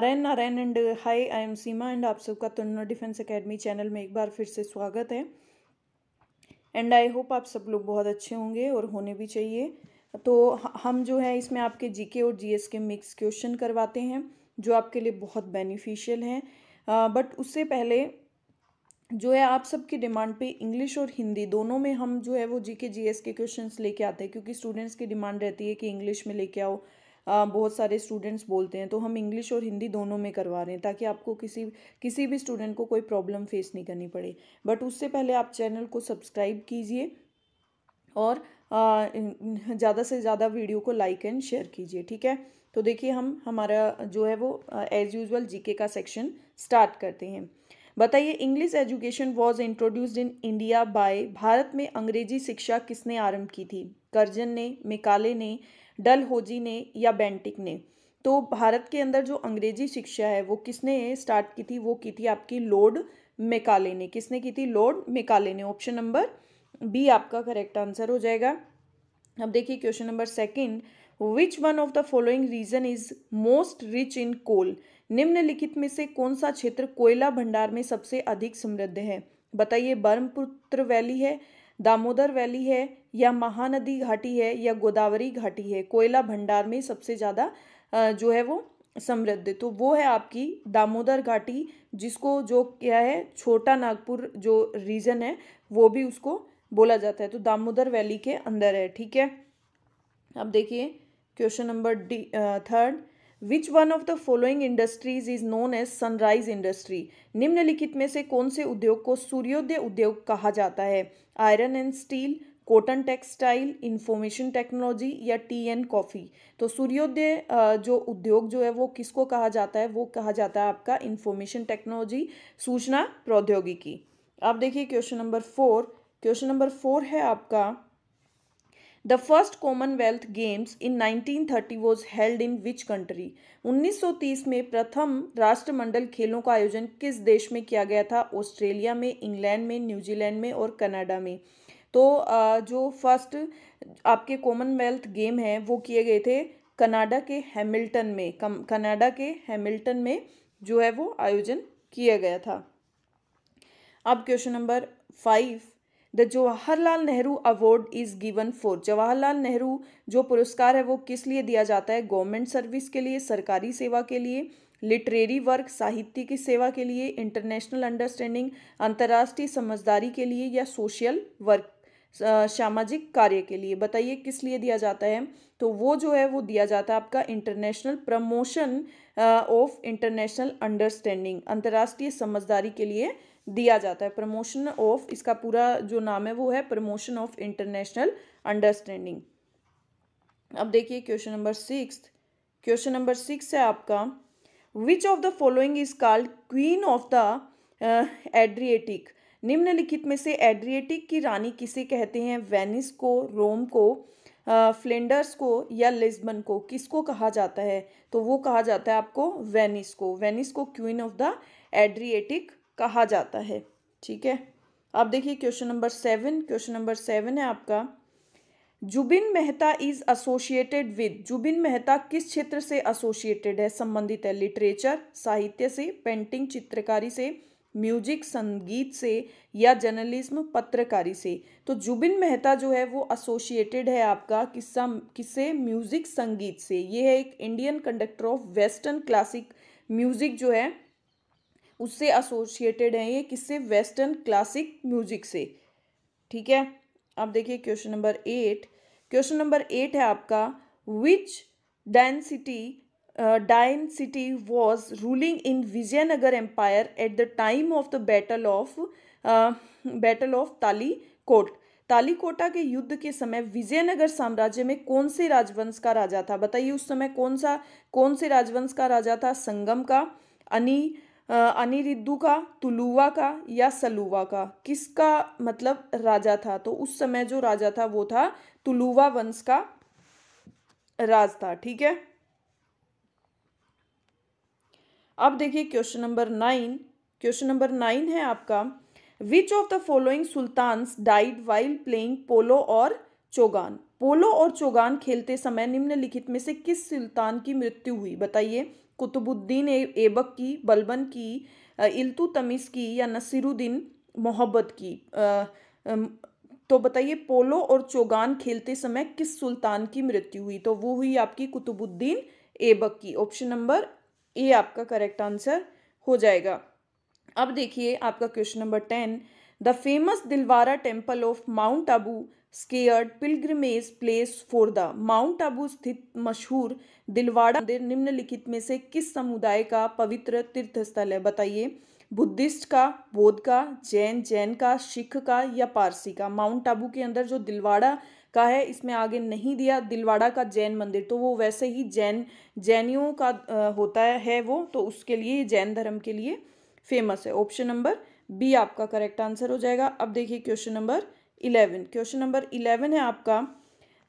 Narayan Narayan and hi I am Seema and आप सबका तुन्नो defence academy channel में एक बार फिर से स्वागत है एंड आई होप आप सब लोग बहुत अच्छे होंगे और होने भी चाहिए तो हम जो है इसमें आपके जीके और जीएस के मिक्स क्वेश्चन करवाते हैं जो आपके लिए बहुत बेनिफिशियल हैं बट उससे पहले जो है आप सबकी डिमांड पे इंग्लिश और हिंदी दोनों में हम जो है वो जीके जीएस के क्वेश्चंस लेके आते हैं क्योंकि स्टूडेंट्स की डिमांड रहती है कि इंग्लिश में लेके आओ बहुत सारे स्टूडेंट्स बोलते हैं तो हम इंग्लिश और हिंदी दोनों में करवा रहे हैं ताकि आपको किसी किसी भी स्टूडेंट को कोई प्रॉब्लम फेस नहीं करनी पड़े बट उससे पहले आप चैनल को सब्सक्राइब कीजिए और ज़्यादा से ज़्यादा वीडियो को लाइक एंड शेयर कीजिए ठीक है तो देखिए हम हमारा जो है वो एज़ यूजल जीके का सेक्शन स्टार्ट करते हैं बताइए English education was introduced in India by Bharat में अंग्रेजी शिक्षा किसने आरंभ की थी कर्जन ने मिकाले ने होजी ने या बेंटिक ने तो भारत के अंदर जो अंग्रेजी शिक्षा है वो किसने स्टार्ट की थी वो की थी आपकी लॉर्ड मेकाले ने किसने की थी लॉर्ड मेकाले ने ऑप्शन नंबर बी आपका करेक्ट आंसर हो जाएगा अब देखिए question number second which one of the following region is most rich in coal निम्नलिखित में से कौन सा क्षेत्र कोयला भंडार में सबसे अधिक समृद्ध है बताइए ब्रह्मपुत्र वैली है दामोदर वैली है या महानदी घाटी है या गोदावरी घाटी है कोयला भंडार में सबसे ज़्यादा जो है वो समृद्ध तो वो है आपकी दामोदर घाटी जिसको जो क्या है छोटा नागपुर जो रीजन है वो भी उसको बोला जाता है तो दामोदर वैली के अंदर है ठीक है अब देखिए question number D third which one of the following industries is known as sunrise industry निम्नलिखित में से कौन से उद्योग को सूर्योदय उद्योग कहा जाता है iron and steel cotton textile information technology या टी एंड कॉफ़ी तो सूर्योदय जो उद्योग जो है वो किसको कहा जाता है वो कहा जाता है आपका इंफॉर्मेशन टेक्नोलॉजी सूचना प्रौद्योगिकी आप देखिए question number four question number four है आपका the first Commonwealth Games in 1930 was held in which country 1930 में प्रथम राष्ट्रमंडल खेलों का आयोजन किस देश में किया गया था ऑस्ट्रेलिया में इंग्लैंड में न्यूजीलैंड में और कनाडा में तो जो फर्स्ट आपके कॉमनवेल्थ गेम हैं वो किए गए थे कनाडा के हैमिल्टन में कनाडा के हैमिल्टन में जो है वो आयोजन किया गया था अब question number five the Jawaharlal Nehru award is given for Jawaharlal Nehru जो पुरस्कार है वो किस लिए दिया जाता है गवर्नमेंट सर्विस के लिए सरकारी सेवा के लिए लिटरेरी वर्क साहित्य की सेवा के लिए इंटरनेशनल अंडरस्टैंडिंग अंतर्राष्ट्रीय समझदारी के लिए या सोशल वर्क सामाजिक कार्य के लिए बताइए किस लिए दिया जाता है तो वो जो है वो दिया जाता है आपका international promotion of international understanding अंतर्राष्ट्रीय समझदारी के लिए दिया जाता है प्रमोशन ऑफ इसका पूरा जो नाम है वो है प्रमोशन ऑफ इंटरनेशनल अंडरस्टैंडिंग अब देखिए question number six question number six है आपका which of the following is called queen of the Adriatic निम्नलिखित में से एड्रिएटिक की रानी किसे कहते हैं वेनिस को रोम को फ्लेंडर्स uh, को या लिस्बन को किसको कहा जाता है तो वो कहा जाता है आपको वेनिस को वेनिस को क्वीन ऑफ द एड्रिएटिक कहा जाता है ठीक है आप देखिए question number seven question number seven है आपका Zubin Mehta is associated with Zubin Mehta किस क्षेत्र से एसोसिएटेड है संबंधित है लिटरेचर साहित्य से पेंटिंग चित्रकारी से म्यूजिक संगीत से या जर्नलिज्म पत्रकारी से तो जुबिन मेहता जो है वो एसोसिएटेड है आपका किस्सा किससे म्यूजिक संगीत से ये है एक Indian conductor of western classic music जो है उससे एसोसिएटेड हैं ये किससे वेस्टर्न क्लासिक म्यूजिक से ठीक है अब देखिए question number eight question number eight है आपका which density dine city was ruling in Vijayanagara empire at the time of the battle of battle of Talikot Talikota के युद्ध के समय विजयनगर साम्राज्य में कौन से राजवंश का राजा था बताइए उस समय कौन सा कौन से राजवंश का राजा था संगम का अनि अनिरुद्धु का तुलुवा का या सलुवा का किसका मतलब राजा था तो उस समय जो राजा था वो था तुलुवा वंश का राज था ठीक है अब देखिए question number nine question number nine है आपका which of the following sultans died while playing polo और चोगान पोलो और चोगान खेलते समय निम्नलिखित में से किस सुल्तान की मृत्यु हुई बताइए कुतुबुद्दीन एबक की बलबन की इल्तुतमिस की या नसीरुद्दीन मोहब्बत की तो बताइए पोलो और चोगान खेलते समय किस सुल्तान की मृत्यु हुई तो वो हुई आपकी कुतुबुद्दीन एबक की ऑप्शन नंबर ए आपका करेक्ट आंसर हो जाएगा अब देखिए आपका question number ten the famous Dilwara temple of mount Abu sacred pilgrimage place for the mount Abu स्थित मशहूर दिलवाड़ा मंदिर निम्नलिखित में से किस समुदाय का पवित्र तीर्थ स्थल है बताइए बुद्धिस्ट का बौद्ध का जैन जैन का सिख का या पारसी का माउंट आबू के अंदर जो दिलवाड़ा का है इसमें आगे नहीं दिया दिलवाड़ा का जैन मंदिर तो वो वैसे ही जैन जैनियों का होता है वो तो उसके लिए जैन धर्म के लिए फेमस है ऑप्शन नंबर बी आपका करेक्ट आंसर हो जाएगा अब देखिए question number eleven question number eleven है आपका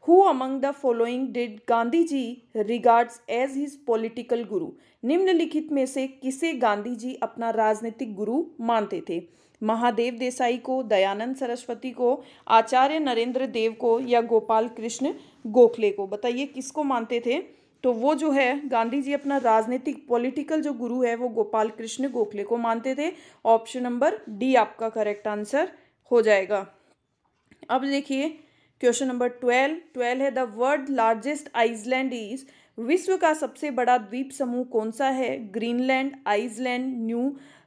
who among the following did Gandhi ji regards as his political guru निम्नलिखित में से किसे गांधी जी अपना राजनीतिक गुरु मानते थे महादेव देसाई को दयानंद सरस्वती को आचार्य नरेंद्र देव को या गोपाल कृष्ण गोखले को बताइए किसको मानते थे तो वो जो है गांधी जी अपना राजनीतिक पॉलिटिकल जो गुरु है वो गोपाल कृष्ण गोखले को मानते थे ऑप्शन नंबर डी आपका करेक्ट आंसर हो जाएगा अब देखिए क्वेश्चन नंबर ट्वेल्व ट्वेल्व है the world largest island is विश्व का सबसे बड़ा द्वीप समूह कौन सा है ग्रीनलैंड आइसलैंड न्यू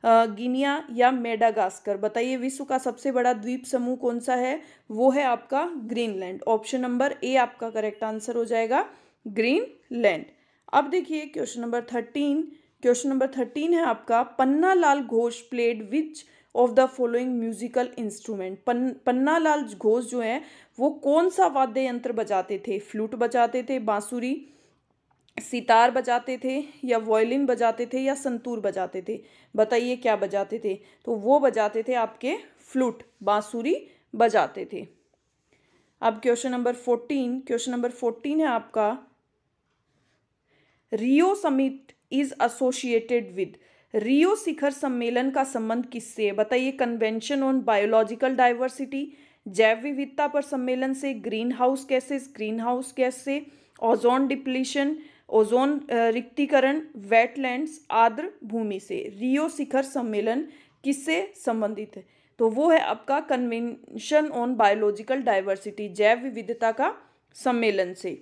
गिनिया या मेडागास्कर बताइए विश्व का सबसे बड़ा द्वीप समूह कौन सा है वो है आपका ग्रीनलैंड ऑप्शन नंबर ए आपका करेक्ट आंसर हो जाएगा ग्रीनलैंड अब देखिए question number thirteen question number thirteen है आपका Panna Lal Ghosh played which of the following musical instrument पन लाल घोष जो है वो कौन सा वाद्य यंत्र बजाते थे फ्लूट बजाते थे बांसुरी सितार बजाते थे या वॉयलिन बजाते थे या संतूर बजाते थे बताइए क्या बजाते थे तो वो बजाते थे आपके फ्लूट बांसुरी बजाते थे अब question number fourteen question number fourteen है आपका Rio summit is associated with Rio शिखर सम्मेलन का संबंध किससे बताइए कन्वेंशन ऑन बायोलॉजिकल डाइवर्सिटी जैव विविधता पर सम्मेलन से greenhouse gases greenhouse gas से ओजोन डिप्लीशन ओजोन रिक्तिकरण वेटलैंड्स आर्द्र भूमि से रियो शिखर सम्मेलन किससे संबंधित है तो वो है आपका कन्वेंशन ऑन बायोलॉजिकल डाइवर्सिटी जैव विविधता का सम्मेलन से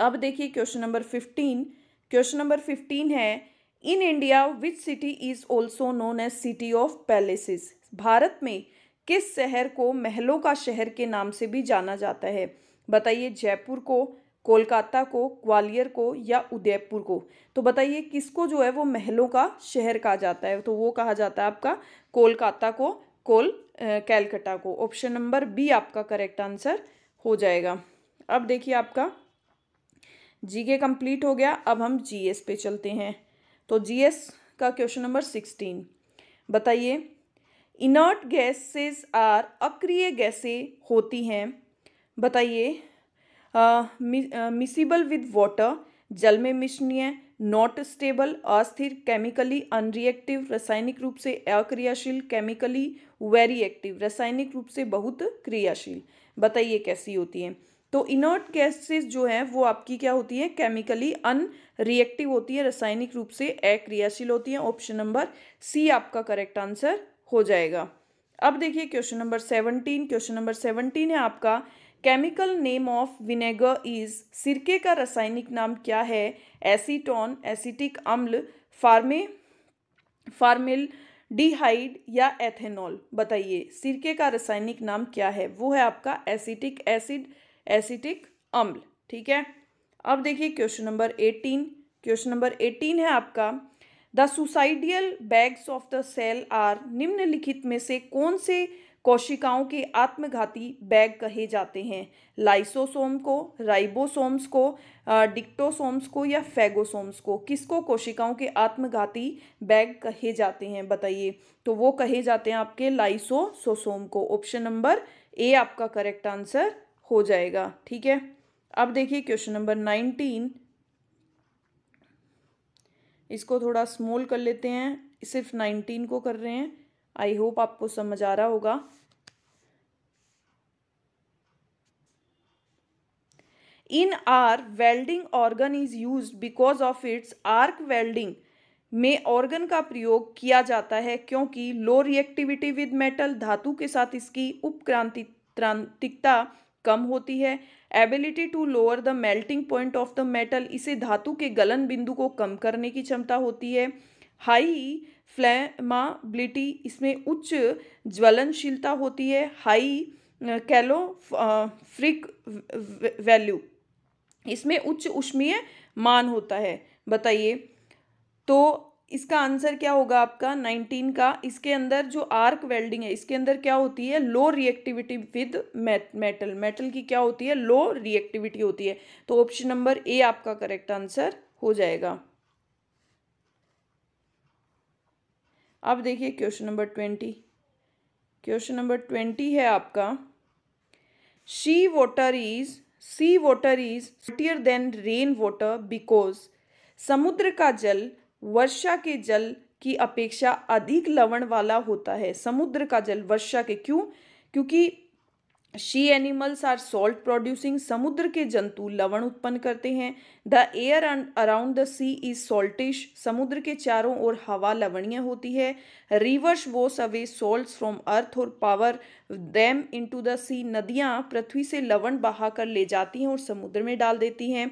अब देखिए question number fifteen question number fifteen है in India which city is also known as city of palaces Bharat में किस शहर को महलों का शहर के नाम से भी जाना जाता है बताइए जयपुर को कोलकाता को ग्वालियर को या उदयपुर को तो बताइए किसको जो है वो महलों का शहर कहा जाता है तो वो कहा जाता है आपका कोलकाता को कोल कैलकटा को ऑप्शन नंबर बी आपका करेक्ट आंसर हो जाएगा अब देखिए आपका जीके कंप्लीट हो गया अब हम जीएस पे चलते हैं तो जीएस का क्वेश्चन नंबर सिक्सटीन बताइए इनर्ट गैसेस आर अक्रिय गैसें होती हैं बताइए मिसिबल विद वाटर जल में मिश्रणीय नॉट स्टेबल अस्थिर केमिकली अनरिएक्टिव रासायनिक रूप से अक्रियाशील केमिकली वेरी एक्टिव रासायनिक रूप से बहुत क्रियाशील बताइए कैसी होती है तो इनर्ट गैसेस जो है वो आपकी क्या होती है केमिकली अन रिएक्टिव होती है रासायनिक रूप से अक्रियाशील होती है ऑप्शन नंबर सी आपका करेक्ट आंसर हो जाएगा अब देखिए question number seventeen question number seventeen है आपका chemical name of vinegar is सिरके का रासायनिक नाम क्या है एसीटोन एसिटिक अम्ल फार्मे फार्मिल डिहाइड या एथेनॉल बताइए सिरके का रासायनिक नाम क्या है वो है आपका एसिटिक एसिड एसिटिक अम्ल ठीक है अब देखिए question number eighteen question number eighteen है आपका the suicidal bags of the cell are निम्नलिखित में से कौन से कोशिकाओं के आत्मघाती बैग कहे जाते हैं लाइसोसोम को राइबोसोम्स को डिक्टोसोम्स को या फेगोसोम्स को किसको कोशिकाओं के आत्मघाती बैग कहे जाते हैं बताइए तो वो कहे जाते हैं आपके लाइसोसोसोम को ऑप्शन नंबर ए आपका करेक्ट आंसर हो जाएगा ठीक है अब देखिए क्वेश्चन नंबर नाइनटीन इसको थोड़ा स्मॉल कर लेते हैं सिर्फ नाइनटीन को कर रहे हैं आई होप आपको समझ आ रहा होगा in arc welding argon is use because of its arc welding में ऑर्गन का प्रयोग किया जाता है क्योंकि लो रिएक्टिविटी विद मेटल धातु के साथ इसकी उपक्रांति क्रांतिकता कम होती है ability to lower the melting point of the metal इसे धातु के गलन बिंदु को कम करने की क्षमता होती है हाई फ्लैमाबिलिटी इसमें उच्च ज्वलनशीलता होती है हाई कैलो फ्रिक वैल्यू इसमें उच्च उष्मीय मान होता है बताइए तो इसका आंसर क्या होगा आपका नाइनटीन का इसके अंदर जो आर्क वेल्डिंग है इसके अंदर क्या होती है low reactivity with metal metal की क्या होती है लो रिएक्टिविटी होती है तो ऑप्शन नंबर ए आपका करेक्ट आंसर हो जाएगा अब देखिए question number twenty question number twenty है आपका sea water is sea water is saltier than rain water because समुद्र का जल वर्षा के जल की अपेक्षा अधिक लवण वाला होता है समुद्र का जल वर्षा के क्यों क्योंकि sea animals are salt producing समुद्र के जंतु लवण उत्पन्न करते हैं the air around the sea is saltish समुद्र के चारों ओर हवा लवणीय होती है rivers wash away salt from earth और pour them into the sea नदियाँ पृथ्वी से लवण बहाकर ले जाती हैं और समुद्र में डाल देती हैं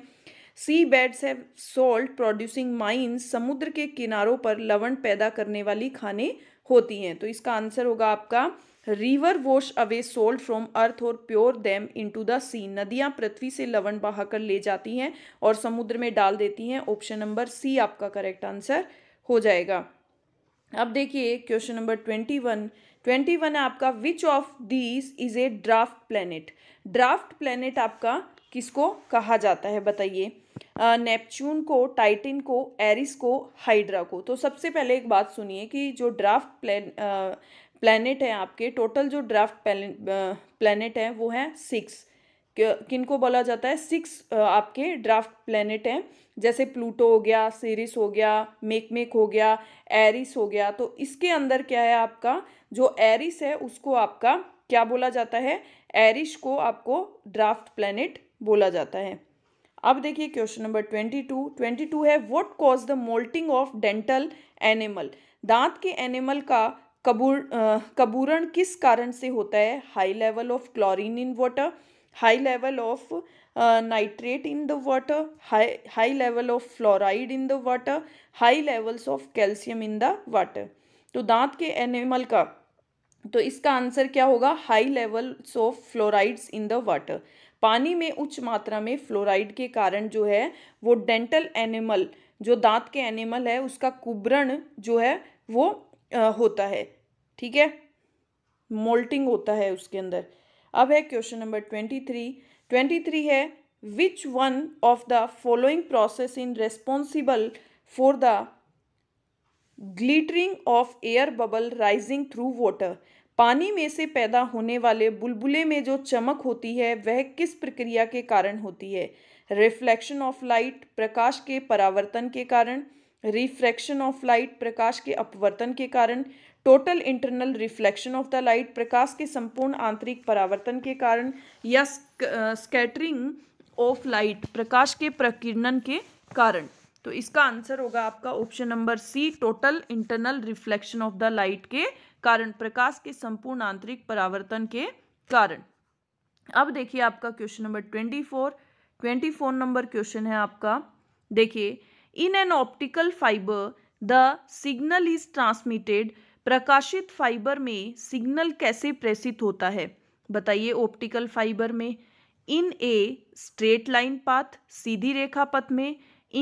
सी बेड्स है सॉल्ट प्रोड्यूसिंग माइंस समुद्र के किनारों पर लवण पैदा करने वाली खाने होती हैं तो इसका आंसर होगा आपका river wash away salt from earth और pour them into the sea नदियां पृथ्वी से लवण बहाकर ले जाती हैं और समुद्र में डाल देती हैं ऑप्शन नंबर सी आपका करेक्ट आंसर हो जाएगा अब देखिए question number twenty one twenty one आपका which of these is a dwarf planet dwarf planet आपका किसको कहा जाता है बताइए नेपच्यून को टाइटन को एरिस को हाइड्रा को तो सबसे पहले एक बात सुनिए कि जो ड्राफ्ट प्लान प्लानट है आपके टोटल जो ड्राफ्ट प्लानट है वो है सिक्स किन को बोला जाता है सिक्स आपके ड्राफ्ट प्लैनेट हैं जैसे प्लूटो हो गया सीरिस हो गया मेकमेक हो गया एरिस हो गया तो इसके अंदर क्या है आपका जो एरिस है उसको आपका क्या बोला जाता है एरिस को आपको ड्राफ्ट प्लैनेट बोला जाता है अब देखिए question number twenty two twenty two है what cause the mottling of dental enamel दांत के एनिमल का कबूर कबूरण किस कारण से होता है high level of chlorine in water high level of nitrate in the water high high level of fluoride in the water high levels of calcium in the water तो दांत के एनिमल का तो इसका आंसर क्या होगा high levels of fluorides in the water पानी में उच्च मात्रा में फ्लोराइड के कारण जो है वो डेंटल एनिमल जो दांत के एनिमल है उसका कुबरण जो है वो आ, होता है ठीक है मोल्टिंग होता है उसके अंदर अब है question number twenty three twenty three है which one of the following process in responsible for the glittering of air bubble rising through water पानी में से पैदा होने वाले बुलबुले में जो चमक होती है वह किस प्रक्रिया के कारण होती है रिफ्लेक्शन ऑफ लाइट प्रकाश के परावर्तन के कारण रिफ्रैक्शन ऑफ लाइट प्रकाश के अपवर्तन के कारण total internal reflection of the light प्रकाश के संपूर्ण आंतरिक परावर्तन के कारण या स्कैटरिंग ऑफ लाइट प्रकाश के प्रकीर्णन के कारण तो इसका आंसर होगा आपका option number C total internal reflection of the light के कारण प्रकाश के संपूर्ण आंतरिक परावर्तन के कारण अब देखिए आपका question number twenty four twenty four number question है आपका देखिए in an optical fibre the signal is transmitted प्रकाशित फाइबर में सिग्नल कैसे प्रेषित होता है बताइए ऑप्टिकल फाइबर में in a straight line path सीधी रेखा पथ में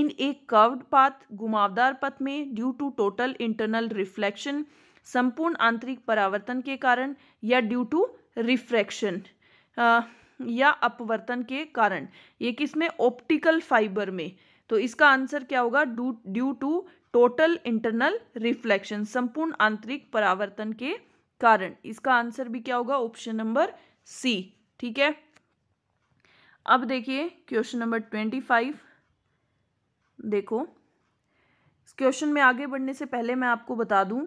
इन ए कर्व्ड पाथ घुमावदार पथ में due to total internal reflection संपूर्ण आंतरिक परावर्तन के कारण या ड्यू टू रिफ्रैक्शन या अपवर्तन के कारण ये किस में ऑप्टिकल फाइबर में तो इसका आंसर क्या होगा due to total internal reflection संपूर्ण आंतरिक परावर्तन के कारण इसका आंसर भी क्या होगा ऑप्शन नंबर सी ठीक है अब देखिए क्वेश्चन नंबर ट्वेंटी फाइव देखो क्वेश्चन में आगे बढ़ने से पहले मैं आपको बता दूं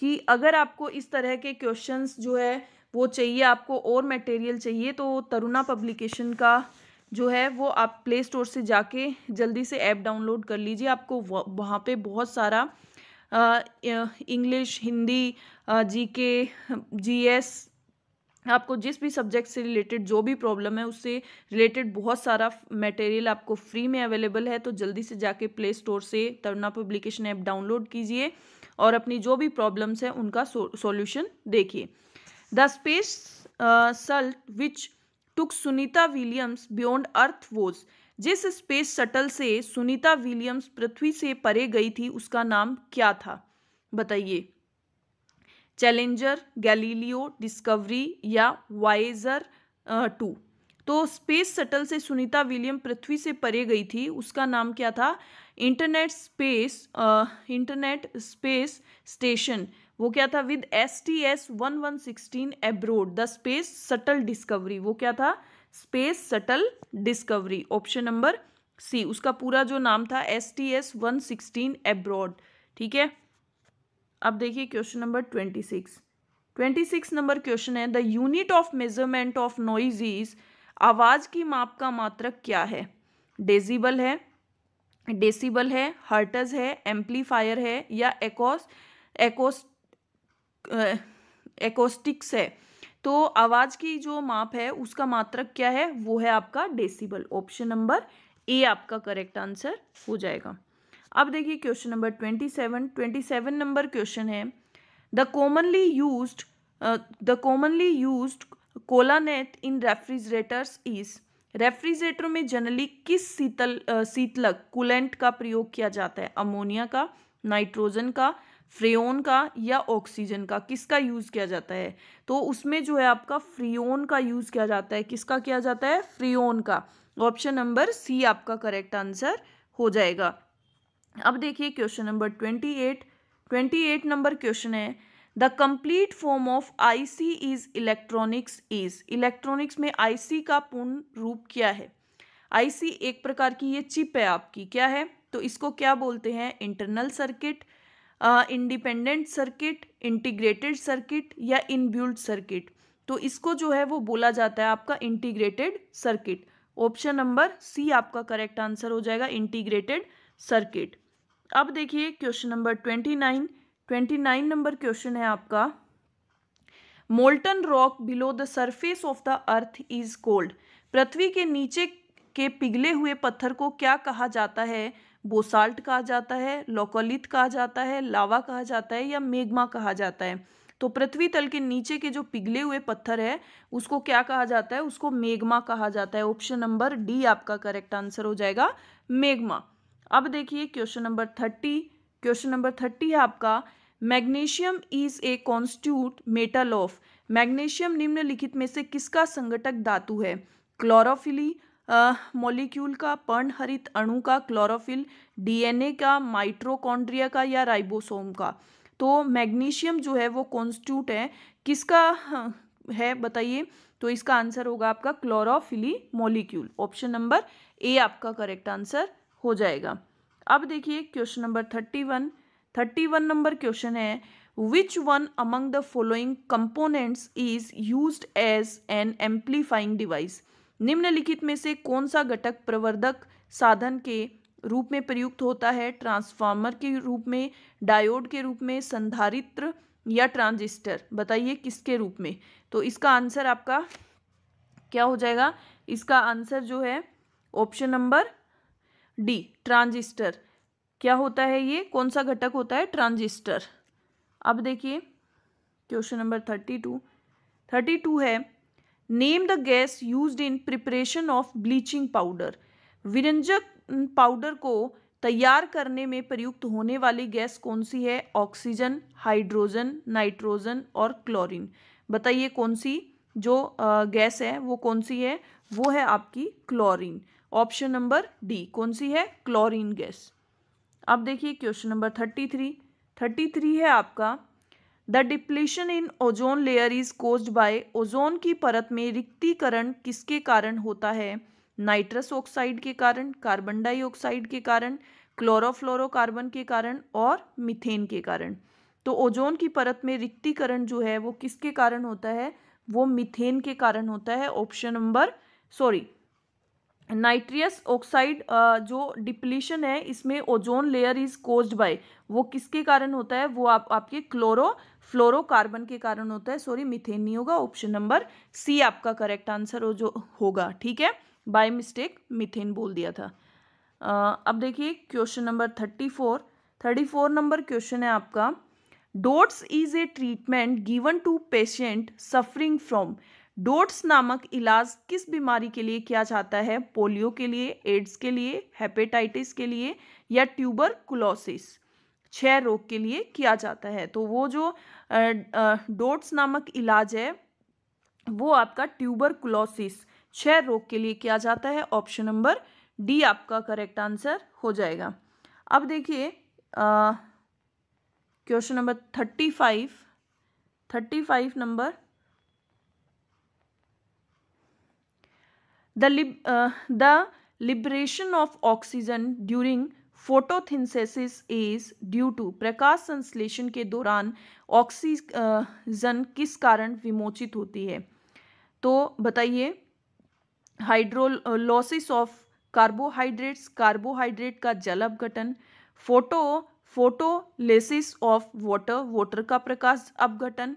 कि अगर आपको इस तरह के क्वेश्चंस जो है वो चाहिए आपको और मटेरियल चाहिए तो तरुणा पब्लिकेशन का जो है वो आप प्ले स्टोर से जाके जल्दी से ऐप डाउनलोड कर लीजिए आपको वहाँ पे बहुत सारा इंग्लिश हिंदी जीके जीएस आपको जिस भी सब्जेक्ट से रिलेटेड जो भी प्रॉब्लम है उससे रिलेटेड बहुत सारा मटेरियल आपको फ्री में अवेलेबल है तो जल्दी से जाके प्ले स्टोर से तरुणा पब्लिकेशन ऐप डाउनलोड कीजिए और अपनी जो भी प्रॉब्लम्स हैं उनका सॉल्यूशन देखिए द स्पेस सल्ट which took Sunita Williams beyond earth was जिस स्पेस शटल से सुनीता विलियम्स पृथ्वी से परे गई थी उसका नाम क्या था बताइए चैलेंजर गैलीलियो डिस्कवरी या वाइजर टू uh, तो स्पेस शटल से सुनीता विलियम पृथ्वी से परे गई थी उसका नाम क्या था internet space internet space station वो क्या था with S T S one one sixteen aboard the space shuttle Discovery वो क्या था space shuttle Discovery option number C उसका पूरा जो नाम था S T S one sixteen aboard ठीक है अब देखिए question number twenty six twenty six number question है the unit of measurement of noise आवाज़ की माप का मात्रक क्या है डेजिबल है डेसिबल है हर्टज है एम्पलीफायर है या एकोस एकोस एकोस्टिक्स है तो आवाज़ की जो माप है उसका मात्रक क्या है वो है आपका डेसिबल ऑप्शन नंबर ए आपका करेक्ट आंसर हो जाएगा अब देखिए question number twenty seven twenty seven number question है the commonly use the commonly use coolant in refrigerators is refrigerator में जनरली किस शीतल शीतलक कूलेंट का प्रयोग किया जाता है अमोनिया का नाइट्रोजन का फ्रियोन का या ऑक्सीजन का किसका यूज़ किया जाता है तो उसमें जो है आपका फ्रियोन का यूज़ किया जाता है किसका किया जाता है फ्रियोन का ऑप्शन नंबर सी आपका करेक्ट आंसर हो जाएगा अब देखिए question number twenty eight twenty eight number question है the complete form of IC is electronics is electronics में आईसी का पूर्ण रूप क्या है आईसी एक प्रकार की ये चिप है आपकी क्या है तो इसको क्या बोलते हैं internal circuit independent circuit integrated circuit या इनबिल्ट सर्किट तो इसको जो है वो बोला जाता है आपका integrated circuit option number C आपका करेक्ट आंसर हो जाएगा इंटीग्रेटेड सर्किट अब देखिए question number twenty nine twenty nine number question है आपका molten rock below the surface of the earth is called पृथ्वी के नीचे के पिघले हुए पत्थर को क्या कहा जाता है बोसाल्ट कहा जाता है लोकोलित कहा जाता है लावा कहा जाता है या मेघमा कहा जाता है तो पृथ्वी तल के नीचे के जो पिघले हुए पत्थर है उसको क्या कहा जाता है उसको मेघमा कहा जाता है ऑप्शन नंबर डी आपका करेक्ट आंसर हो जाएगा मेघमा अब देखिए question number thirty question number thirty है आपका magnesium is a constituent metal of magnesium निम्नलिखित में से किसका संगठक धातु है क्लोरोफिली मॉलिक्यूल का पर्णहरित अणु का क्लोरोफिल डीएनए का माइट्रोकॉन्ड्रिया का या राइबोसोम का तो मैग्नीशियम जो है वो कॉन्स्टिट्यूट है किसका है बताइए तो इसका आंसर होगा आपका chlorophyll molecule option number A आपका करेक्ट आंसर हो जाएगा अब देखिए question number thirty one thirty one number question है which one among the following components is use as an amplifying device निम्नलिखित में से कौन सा घटक प्रवर्धक साधन के रूप में प्रयुक्त होता है ट्रांसफार्मर के रूप में डायोड के रूप में संधारित्र या ट्रांजिस्टर बताइए किसके रूप में तो इसका आंसर आपका क्या हो जाएगा इसका आंसर जो है ऑप्शन नंबर डी ट्रांजिस्टर क्या होता है ये कौन सा घटक होता है ट्रांजिस्टर अब देखिए question number thirty two thirty two है name the gas use in preparation of bleaching powder विरंजक पाउडर को तैयार करने में प्रयुक्त होने वाली गैस कौन सी है ऑक्सीजन हाइड्रोजन नाइट्रोजन और क्लोरीन बताइए कौन सी जो गैस है वो कौन सी है वो है आपकी क्लोरीन ऑप्शन नंबर डी कौन सी है क्लोरीन गैस अब देखिए question number thirty three thirty three है आपका the depletion in ozone layer is cause by ozone की परत में रिक्तिकरण किसके कारण होता है नाइट्रस ऑक्साइड के कारण कार्बन डाइऑक्साइड के कारण क्लोरोफ्लोरोकार्बन के कारण और मिथेन के कारण तो ओजोन की परत में रिक्तिकरण जो है वो किसके कारण होता है वो मिथेन के कारण होता है option number sorry nitrous oxide जो डिप्लीशन है इसमें ozone layer is cause by वो किसके कारण होता है वो आप आपके क्लोरो फ्लोरोकार्बन के कारण होता है सॉरी मिथेन नहीं होगा ऑप्शन नंबर सी आपका करेक्ट आंसर हो जो होगा ठीक है बाय मिस्टेक मिथेन बोल दिया था uh, अब देखिए question number thirty four thirty four number question है आपका DOTS is a treatment given to patient suffering from DOTS नामक इलाज किस बीमारी के लिए किया जाता है पोलियो के लिए एड्स के लिए हेपेटाइटिस के लिए या ट्यूबर कुलोसिस छह रोग के लिए किया जाता है तो वो जो डोट्स नामक इलाज है वो आपका ट्यूबर कुलोसिस छह रोग के लिए किया जाता है ऑप्शन नंबर डी आपका करेक्ट आंसर हो जाएगा अब देखिए question number thirty five thirty five number the lib the liberation of oxygen during photosynthesis is due to प्रकाश संश्लेषण के दौरान ऑक्सीजन किस कारण विमोचित होती है तो बताइए हाइड्रोलॉसिस ऑफ कार्बोहाइड्रेट्स कार्बोहाइड्रेट का जल अपघटन photo photolysis of water water का प्रकाश अपघटन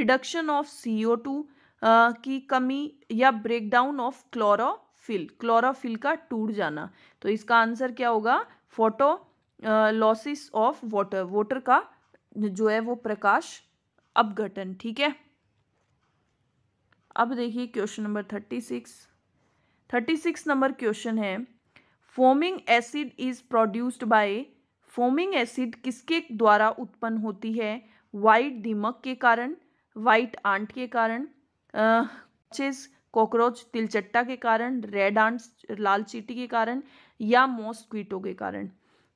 रिडक्शन ऑफ सीओ टू की कमी या ब्रेकडाउन ऑफ क्लोरोफिल क्लोरोफिल का टूट जाना तो इसका आंसर क्या होगा photolysis of water water का जो है वो प्रकाश अपघटन ठीक है अब देखिए question number thirty six thirty six number question है formic acid is produced by formic acid किसके द्वारा उत्पन्न होती है वाइट दीमक के कारण वाइट आंट के कारण चेज कॉकरोच तिलचट्टा के कारण रेड आंट्स लाल चीटी के कारण या मॉस्क्वीटो के कारण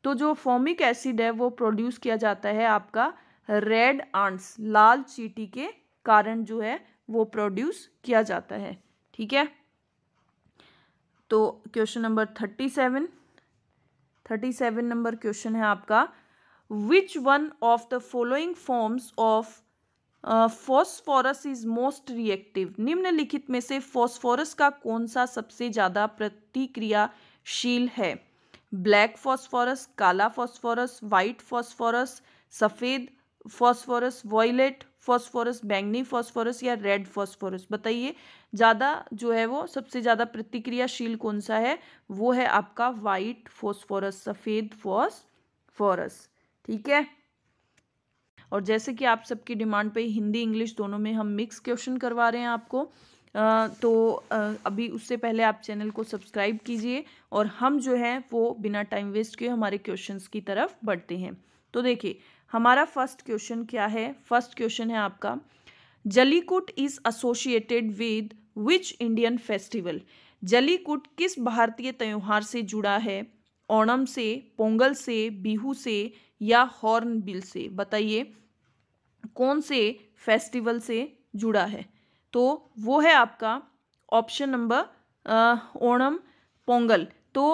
तो जो फॉर्मिक एसिड है वो प्रोड्यूस किया जाता है आपका रेड आंट्स लाल चीटी के कारण जो है वो प्रोड्यूस किया जाता है ठीक है तो question number thirty seven thirty seven number question है आपका which one of the following forms of phosphorus is most reactive निम्नलिखित में से फॉस्फोरस का कौन सा सबसे ज़्यादा प्रतिक्रियाशील है ब्लैक फॉस्फोरस काला फॉस्फोरस वाइट फॉस्फोरस सफ़ेद फॉस्फोरस वॉयलेट फॉस्फोरस बैंगनी फॉस्फोरस या रेड फॉस्फोरस बताइए ज़्यादा जो है वो सबसे ज़्यादा प्रतिक्रियाशील कौन सा है वो है आपका वाइट फॉस्फोरस सफ़ेद फॉस्फोरस ठीक है और जैसे कि आप सबकी डिमांड पे हिंदी इंग्लिश दोनों में हम मिक्स क्वेश्चन करवा रहे हैं आपको तो अभी उससे पहले आप चैनल को सब्सक्राइब कीजिए और हम जो है वो बिना टाइम वेस्ट किए हमारे क्वेश्चन की तरफ बढ़ते हैं तो देखिए हमारा फर्स्ट क्वेश्चन क्या है फर्स्ट क्वेश्चन है आपका Jallikattu is associated with which Indian festival Jallikattu किस भारतीय त्यौहार से जुड़ा है ओणम से पोंगल से बिहू से या हॉर्न बिल से बताइए कौन से फेस्टिवल से जुड़ा है तो वो है आपका ऑप्शन नंबर ओणम पोंगल तो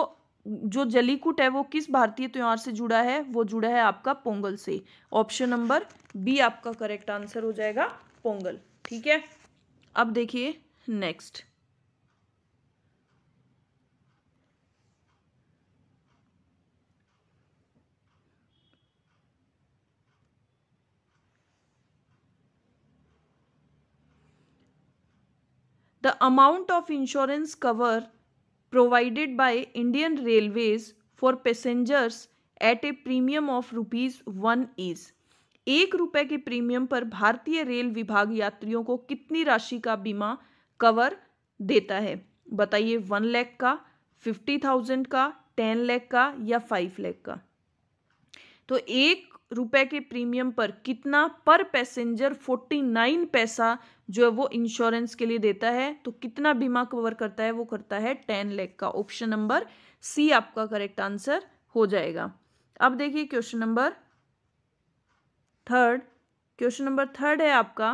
जो जलीकुट है वो किस भारतीय त्यौहार से जुड़ा है वो जुड़ा है आपका पोंगल से ऑप्शन नंबर बी आपका करेक्ट आंसर हो जाएगा पोंगल ठीक है अब देखिए next the amount of insurance cover provided by Indian railways for passengers at a premium of rupees one is एक रुपए के प्रीमियम पर भारतीय रेल विभाग यात्रियों को कितनी राशि का बीमा कवर देता है बताइए वन लैख का फिफ्टी थाउजेंड का टेन लैख का या फाइव लैख का तो एक रुपए के प्रीमियम पर कितना पर पैसेंजर फोर्टी नाइन पैसा जो है वो इंश्योरेंस के लिए देता है तो कितना बीमा कवर करता है वो करता है टेन लैख का ऑप्शन नंबर सी आपका करेक्ट आंसर हो जाएगा अब देखिए question number third question number third है आपका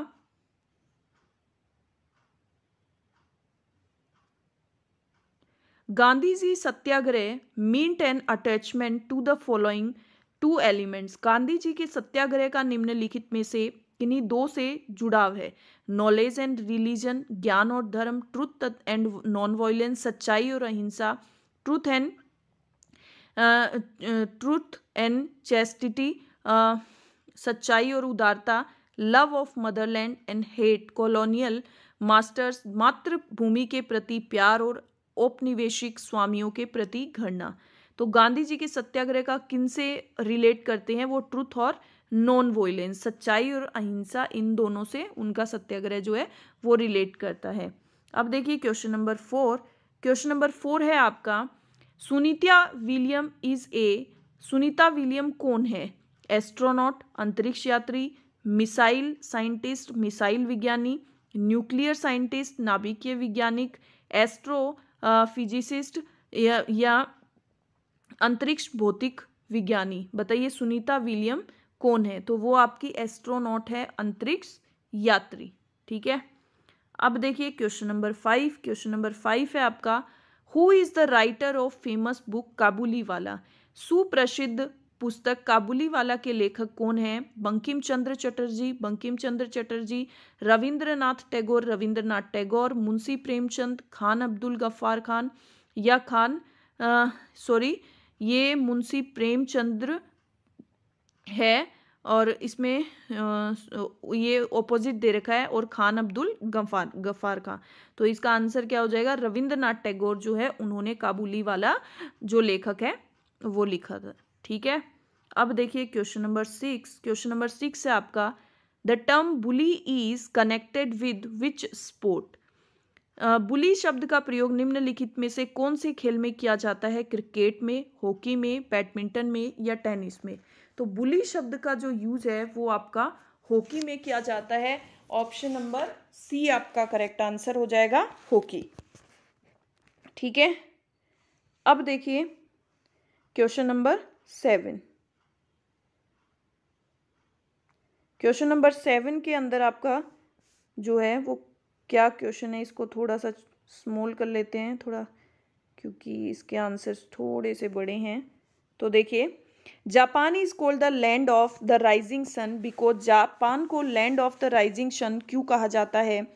Gandhi ji satyagraha mean an attachment to the following two elements Gandhi ji के सत्याग्रह का निम्नलिखित में से किन्हीं दो से जुड़ाव है नॉलेज एंड रिलीजन ज्ञान और धर्म ट्रुथ एंड नॉन वायलेंस सच्चाई और अहिंसा truth and truth and chastity सच्चाई और उदारता love of motherland and hate colonial masters मातृभूमि के प्रति प्यार और औपनिवेशिक स्वामियों के प्रति घृणा तो गांधी जी के सत्याग्रह का किन से रिलेट करते हैं वो ट्रुथ और नॉन वॉयलेंस सच्चाई और अहिंसा इन दोनों से उनका सत्याग्रह जो है वो रिलेट करता है अब देखिए question number four question number four है आपका Sunita William is a Sunita William कौन है एस्ट्रोनॉट अंतरिक्ष यात्री मिसाइल साइंटिस्ट मिसाइल विज्ञानी न्यूक्लियर साइंटिस्ट नाभिकीय वैज्ञानिक एस्ट्रो फिजिसिस्ट या, या अंतरिक्ष भौतिक विज्ञानी बताइए सुनीता विलियम कौन है तो वो आपकी एस्ट्रोनॉट है अंतरिक्ष यात्री ठीक है अब देखिए question number five question number five है आपका who is the writer of famous book Kabuliwala सुप्रसिद्ध पुस्तक काबुली वाला के लेखक कौन है बंकिम चंद्र चटर्जी बंकिम चंद्र चटर्जी रविंद्रनाथ टैगोर रविंद्रनाथ टैगोर मुंशी प्रेमचंद खान अब्दुल गफ्फार खान या खान सॉरी ये मुंशी प्रेमचंद्र है और इसमें ये ऑपोजिट दे रखा है और खान अब्दुल गफार गफार का तो इसका आंसर क्या हो जाएगा रविंद्रनाथ टैगोर जो है उन्होंने काबुली वाला जो लेखक है वो लिखा था ठीक है अब देखिए question number six question number six है आपका the term bully is connected with which sport bully शब्द का प्रयोग निम्नलिखित में से कौन से खेल में किया जाता है क्रिकेट में हॉकी में बैडमिंटन में या टेनिस में तो बुली शब्द का जो यूज है वो आपका हॉकी में किया जाता है ऑप्शन नंबर सी आपका करेक्ट आंसर हो जाएगा हॉकी ठीक है अब देखिए question number seven question number seven के अंदर आपका जो है वो क्या क्वेश्चन है इसको थोड़ा सा स्मॉल कर लेते हैं थोड़ा क्योंकि इसके आंसर्स थोड़े से बड़े हैं तो देखिए Japan is called the land of the rising sun because Japan को land of the rising sun क्यों कहा जाता है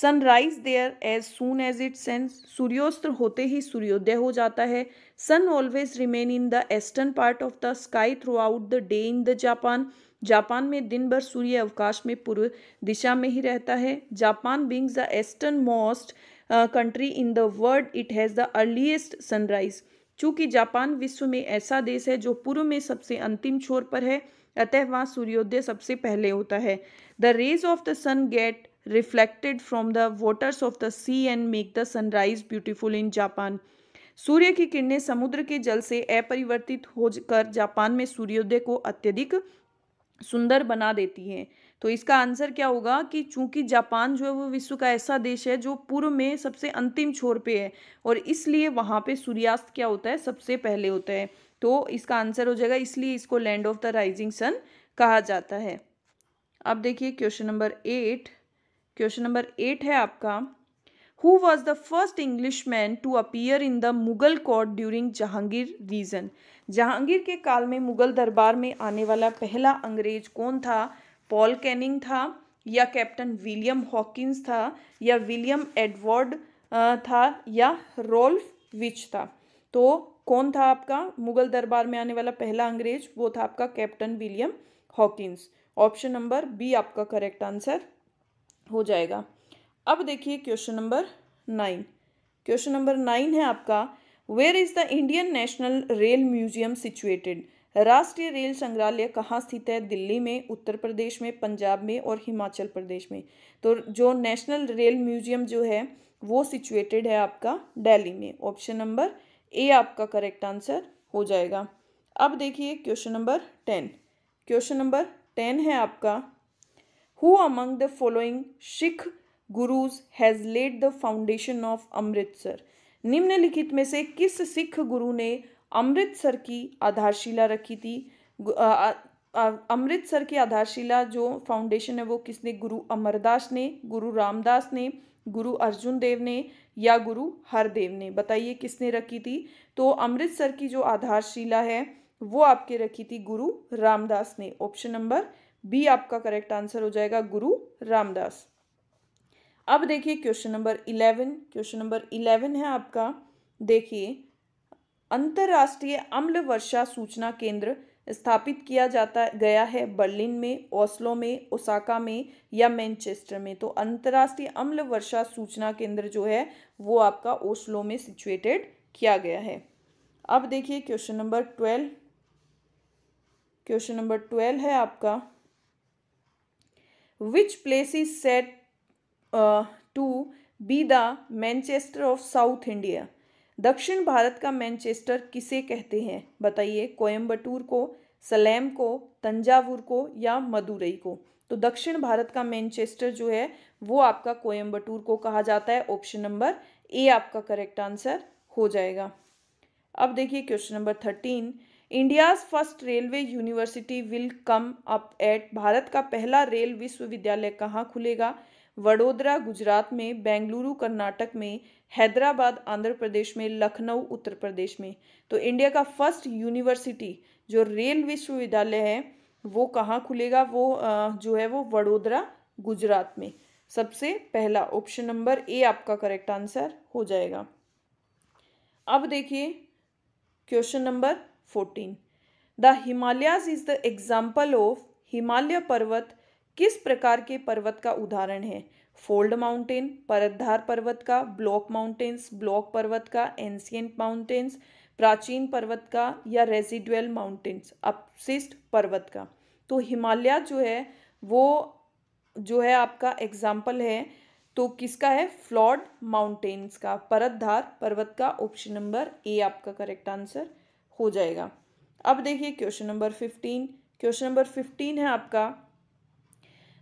sunrise there as soon as it sets सूर्योस्त होते ही सूर्योदय हो जाता है sun always remain in the eastern part of the sky throughout the day in the Japan Japan में दिन भर सूर्य अवकाश में पूर्व दिशा में ही रहता है Japan beings the eastern most country in the world it has the earliest sunrise चूंकि जापान विश्व में ऐसा देश है जो पूर्व में सबसे अंतिम छोर पर है अतः वहाँ सूर्योदय सबसे पहले होता है the rays of the sun get reflected from the waters of the sea and make the sunrise beautiful in Japan सूर्य की किरणें समुद्र के जल से अपरिवर्तित होकर जापान में सूर्योदय को अत्यधिक सुंदर बना देती है तो इसका आंसर क्या होगा कि चूंकि जापान जो है वो विश्व का ऐसा देश है जो पूर्व में सबसे अंतिम छोर पे है और इसलिए वहाँ पे सूर्यास्त क्या होता है सबसे पहले होता है तो इसका आंसर हो जाएगा इसलिए इसको land of the rising sun कहा जाता है अब देखिए question number eight question number eight है आपका who was the first English man to appear in the Mughal court during Jahangir reign Jahangir के काल में मुगल दरबार में आने वाला पहला अंग्रेज कौन था पॉल कैनिंग था या कैप्टन विलियम हॉकिंस था या विलियम एडवर्ड था या रोल्फ विच था तो कौन था आपका मुगल दरबार में आने वाला पहला अंग्रेज वो था आपका captain William Hawkins option number B आपका करेक्ट आंसर हो जाएगा अब देखिए question number nine question number nine है आपका where is the Indian national rail museum situated राष्ट्रीय रेल संग्रहालय कहाँ स्थित है दिल्ली में उत्तर प्रदेश में पंजाब में और हिमाचल प्रदेश में तो जो नेशनल रेल म्यूजियम जो है वो सिचुएटेड है आपका दिल्ली में ऑप्शन नंबर ए आपका करेक्ट आंसर हो जाएगा अब देखिए question number ten question number ten है आपका who among the following Sikh gurus has laid the foundation of Amritsar निम्नलिखित में से किस सिख गुरु ने अमृतसर की आधारशिला रखी थी अमृतसर की आधारशिला जो फाउंडेशन है वो किसने गुरु अमरदास ने गुरु रामदास ने गुरु अर्जुन देव ने या गुरु हरदेव ने बताइए किसने रखी थी तो अमृतसर की जो आधारशिला है वो आपके रखी थी गुरु रामदास ने ऑप्शन नंबर बी आपका करेक्ट आंसर हो जाएगा गुरु रामदास अब देखिए question number eleven question number eleven है आपका देखिए अंतर्राष्ट्रीय अम्ल वर्षा सूचना केंद्र स्थापित किया जाता गया है बर्लिन में ओस्लो में ओसाका में या मैनचेस्टर में तो अंतर्राष्ट्रीय अम्ल वर्षा सूचना केंद्र जो है वो आपका ओस्लो में सिचुएटेड किया गया है अब देखिए question number twelve question number twelve है आपका which place is said to be the Manchester of South India दक्षिण भारत का मैनचेस्टर किसे कहते हैं बताइए कोयम्बटूर को सलेम को तंजावुर को या मदुरई को तो दक्षिण भारत का मैनचेस्टर जो है वो आपका कोयम्बटूर को कहा जाता है ऑप्शन नंबर ए आपका करेक्ट आंसर हो जाएगा अब देखिए question number thirteen India's first railway university will come up at Bharat का पहला रेल विश्वविद्यालय कहाँ खुलेगा वडोदरा गुजरात में बेंगलुरु कर्नाटक में हैदराबाद आंध्र प्रदेश में लखनऊ उत्तर प्रदेश में तो इंडिया का फर्स्ट यूनिवर्सिटी जो रेल विश्वविद्यालय है वो कहाँ खुलेगा वो जो है वो वडोदरा गुजरात में सबसे पहला ऑप्शन नंबर ए आपका करेक्ट आंसर हो जाएगा अब देखिए question number fourteen the Himalayas is the example of Himalaya पर्वत किस प्रकार के पर्वत का उदाहरण है फोल्ड माउंटेन परतधार पर्वत का ब्लॉक माउंटेन्स ब्लॉक पर्वत का एंशियंट माउंटेन्स प्राचीन पर्वत का या रेजिडुअल माउंटेन्स अपशिष्ट पर्वत का तो हिमालय जो है वो जो है आपका एग्जाम्पल है तो किसका है फ्लॉड माउंटेन्स का परतधार पर्वत का ऑप्शन नंबर ए आपका करेक्ट आंसर हो जाएगा अब देखिए question number fifteen question number fifteen है आपका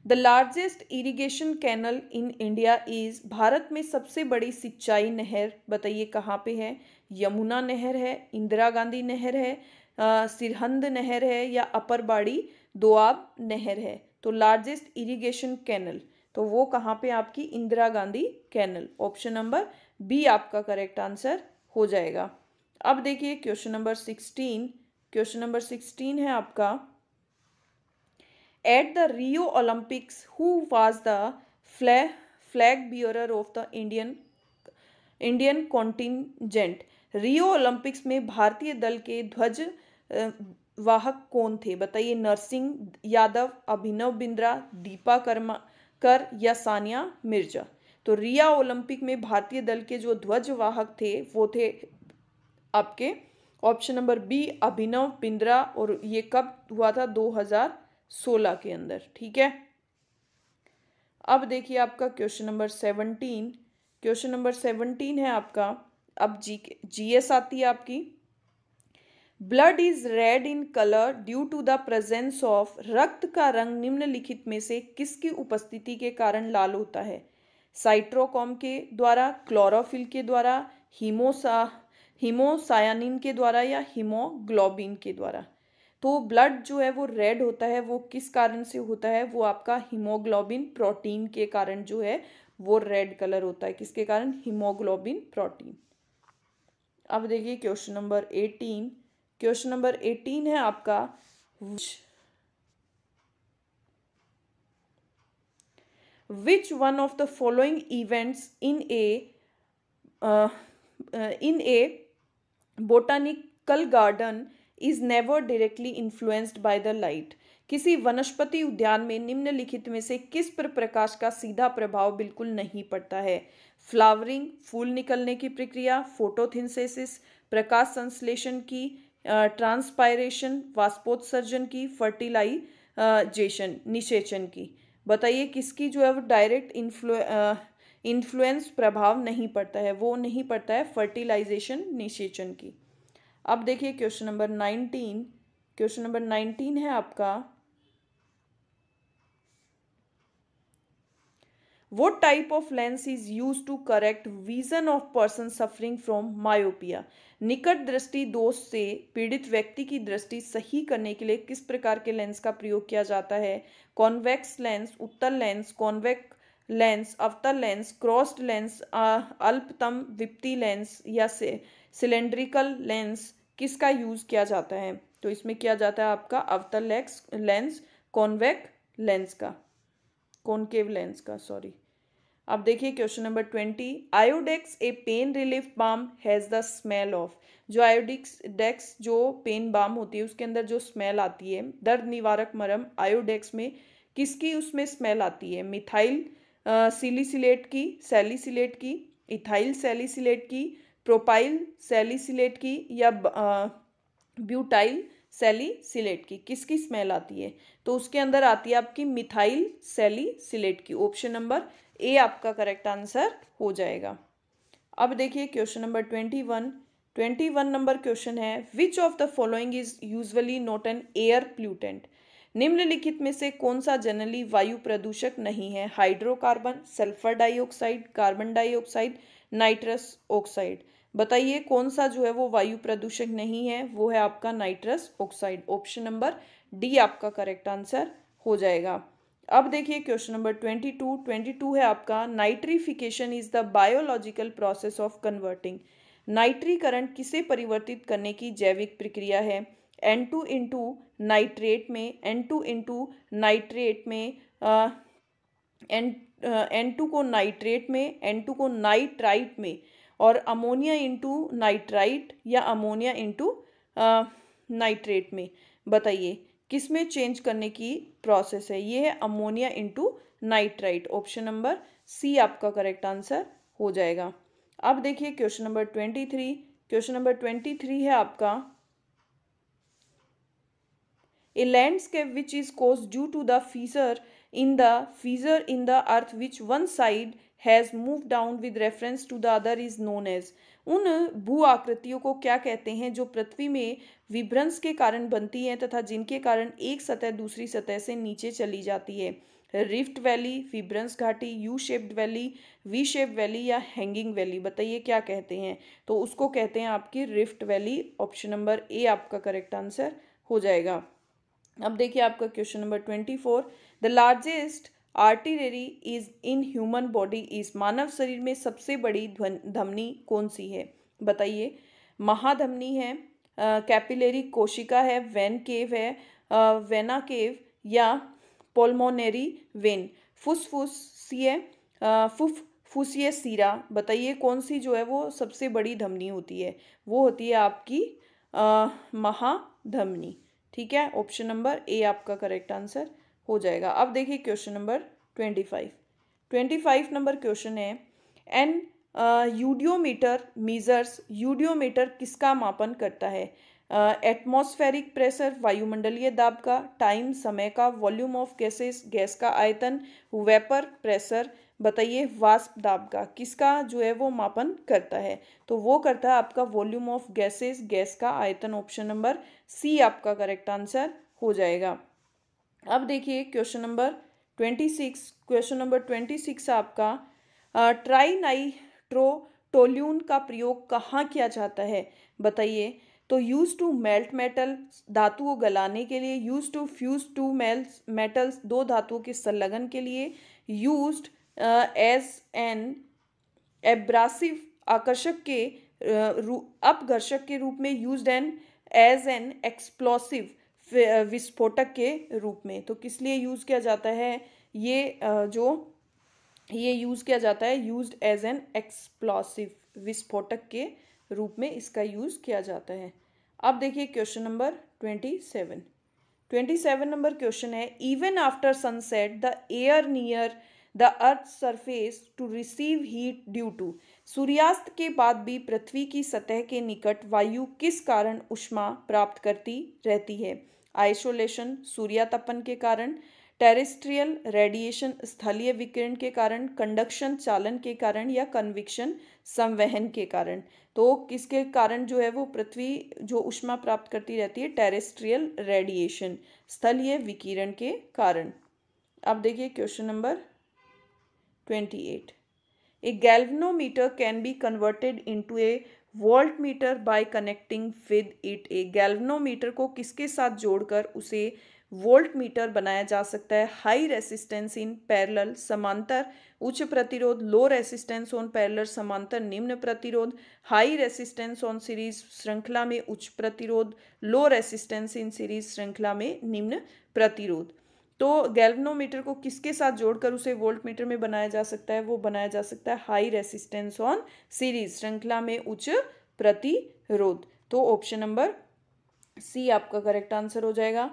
the largest irrigation canal in India is Bharat में सबसे बड़ी सिंचाई नहर बताइए कहाँ पे है यमुना नहर है इंदिरा गांधी नहर है सिरहंद नहर है या अपर बाड़ी दोआब नहर है तो लार्जेस्ट इरीगेशन कैनल तो वो कहाँ पे आपकी Indira Gandhi canal option number B आपका करेक्ट आंसर हो जाएगा अब देखिए question number sixteen question number sixteen है आपका at the Rio Olympics who was the fla flag bearer of the Indian Indian contingent Rio Olympics में भारतीय दल के ध्वज वाहक कौन थे बताइए नरसिंह यादव अभिनव बिंद्रा दीपा कर्मा कर या सानिया मिर्जा तो रिया ओलंपिक में भारतीय दल के जो ध्वज वाहक थे वो थे आपके option number B Abhinav Bindra और ये कब हुआ था सोलह के अंदर ठीक है अब देखिए आपका question number seventeen question number seventeen है आपका अब जी जीएस आती है आपकी blood is red in colour due to the presence of रक्त का रंग निम्नलिखित में से किसकी उपस्थिति के कारण लाल होता है साइट्रोकॉम के द्वारा क्लोरोफिल के द्वारा हीमोसा हीमोसायानिन के द्वारा या हीमोग्लोबिन के द्वारा तो ब्लड जो है वो रेड होता है वो किस कारण से होता है वो आपका हीमोग्लोबिन प्रोटीन के कारण जो है वो रेड कलर होता है किसके कारण हीमोग्लोबिन प्रोटीन अब देखिए question number eighteen question number eighteen है आपका which one of the following events in a in a botanical garden is never directly influenced by the light किसी वनस्पति उद्यान में निम्नलिखित में से किस पर प्रकाश का सीधा प्रभाव बिल्कुल नहीं पड़ता है फ्लावरिंग फूल निकलने की प्रक्रिया फोटोथिंसेसिस प्रकाश संश्लेषण की ट्रांसपायरेशन वाष्पोत्सर्जन की फर्टिलाइजेशन निषेचन की बताइए किसकी जो है वो डायरेक्ट इन्फ्लु इन्फ्लुएंस प्रभाव नहीं पड़ता है वो नहीं पड़ता है फर्टिलाइजेशन निषेचन की अब देखिए question number nineteen question number nineteen है आपका what type of lens is use to correct vision of person suffering from myopia निकट दृष्टि दोष से पीड़ित व्यक्ति की दृष्टि सही करने के लिए किस प्रकार के लेंस का प्रयोग किया जाता है कॉन्वेक्स लेंस उत्तर लेंस कॉन्वेक्स लेंस अवतल लेंस क्रॉस्ड लेंस अल्पतम विपति लेंस या से सिलेंड्रिकल लेंस किसका यूज़ किया जाता है तो इसमें किया जाता है आपका अवतल लेक्स लेंस कॉन्वेक लेंस का कॉन्केव लेंस का सॉरी अब देखिए question number twenty Iodex a pain relief balm has the smell of जो आयोडिक्स डेक्स जो पेन बाम होती है उसके अंदर जो स्मेल आती है दर्द निवारक मरम आयोडेक्स में किसकी उसमें स्मेल आती है मिथाइल सिलीसिलेट की सेलिसिलेट की इथाइल सेलिसिलेट की प्रोपाइल सेलिसिलेट की या ब्यूटाइल सेलिसिलेट की किसकी स्मेल आती है तो उसके अंदर आती है आपकी मिथाइल सेलिसिलेट की ऑप्शन नंबर ए आपका करेक्ट आंसर हो जाएगा अब देखिए question number twenty one twenty one number question है which of the following is usually not an air pollutant निम्नलिखित में से कौन सा जनरली वायु प्रदूषक नहीं है hydrocarbon sulphur dioxide carbon dioxide nitrous oxide बताइए कौन सा जो है वो वायु प्रदूषक नहीं है वो है आपका nitrous oxide option number D आपका करेक्ट आंसर हो जाएगा अब देखिए question number twenty two twenty two है आपका nitrification is the biological process of converting नाइट्रीकरण किसे परिवर्तित करने की जैविक प्रक्रिया है एन टू इंटू नाइट्रेट में एन टू इंटू नाइट्रेट में एन एन टू को नाइट्रेट में एन टू को नाइट्राइट में और अमोनिया इंटू नाइट्राइट या अमोनिया इंटू नाइट्रेट में बताइए किस में चेंज करने की प्रोसेस है ये है ammonia into nitrite option number C आपका करेक्ट आंसर हो जाएगा अब देखिए question number twenty three question number twenty three है आपका a landscape which is caused due to the fissure in the fissure in the earth which one side has move down with reference to the other is known as उन भू आकृतियों को क्या कहते हैं जो पृथ्वी में विभ्रंस के कारण बनती हैं तथा जिनके कारण एक सतह दूसरी सतह से नीचे चली जाती है रिफ्ट वैली विभ्रंस घाटी U shaped valley V shape valley या हैंगिंग वैली बताइए क्या कहते हैं तो उसको कहते हैं आपकी rift valley option number A आपका करेक्ट आंसर हो जाएगा अब देखिए आपका question number twenty four the largest artillery is in human body is मानव शरीर में सबसे बड़ी धमनी कौन सी है बताइए महाधमनी है कैपिलरी कोशिका है वेन केव है वेना केव या पोलमोनेरी वेन फुसफुसिय फुफ फुसिय सीरा बताइए कौन सी जो है वो सबसे बड़ी धमनी होती है वो होती है आपकी महाधमनी ठीक है ऑप्शन नंबर ए आपका करेक्ट आंसर हो जाएगा अब देखिए question number twenty five twenty five number question है एन यूडियोमीटर मीजर्स यूडियोमीटर किसका मापन करता है एटमॉस्फेरिक प्रेशर वायुमंडलीय दाब का टाइम समय का वॉल्यूम ऑफ गैसेस गैस का आयतन वेपर प्रेशर बताइए वास्प दाब का किसका जो है वो मापन करता है तो वो करता है आपका वॉल्यूम ऑफ गैसेस गैस का आयतन ऑप्शन नंबर सी आपका करेक्ट आंसर हो जाएगा अब देखिए question number twenty six question number twenty six आपका टोल्यून का प्रयोग कहाँ किया जाता है बताइए तो यूज़ टू मेल्ट मेटल धातु को गलाने के लिए use to fuse two mels metals दो धातुओं के संलग्न के लिए यूज्ड एज एन एब्रासिव आकर्षक के अपघर्षक के रूप में use an as an explosive विस्फोटक के रूप में तो किस लिए यूज़ किया जाता है ये जो ये यूज़ किया जाता है यूज एज एन एक्सप्लोसिव विस्फोटक के रूप में इसका यूज़ किया जाता है अब देखिए question number twenty seven twenty seven number question है even after sunset the air near the earth surface to receive heat due to सूर्यास्त के बाद भी पृथ्वी की सतह के निकट वायु किस कारण उष्मा प्राप्त करती रहती है आइसोलेशन सूर्यातपन के कारण टेरेस्ट्रियल रेडिएशन स्थलीय विकिरण के कारण कंडक्शन चालन के कारण या कन्विक्शन संवहन के कारण तो किसके कारण जो है वो पृथ्वी जो उष्मा प्राप्त करती रहती है टेरेस्ट्रियल रेडिएशन स्थलीय विकिरण के कारण अब देखिए question number 28. A galvanometer can be converted into a voltmeter by connecting with it a galvanometer को किसके साथ जोड़कर उसे वोल्ट मीटर बनाया जा सकता है हाई रेसिस्टेंस इन पैरेलल समांतर उच्च प्रतिरोध लो रेसिस्टेंस ऑन पैरेलल समांतर निम्न प्रतिरोध हाई रेसिस्टेंस ऑन सीरीज श्रृंखला में उच्च प्रतिरोध लो रेसिस्टेंस इन सीरीज श्रृंखला में निम्न प्रतिरोध तो गैल्वनोमीटर को किसके साथ जोड़कर उसे वोल्ट मीटर में बनाया जा सकता है वो बनाया जा सकता है हाई रेसिस्टेंस ऑन सीरीज श्रृंखला में उच्च प्रतिरोध तो ऑप्शन नंबर सी आपका करेक्ट आंसर हो जाएगा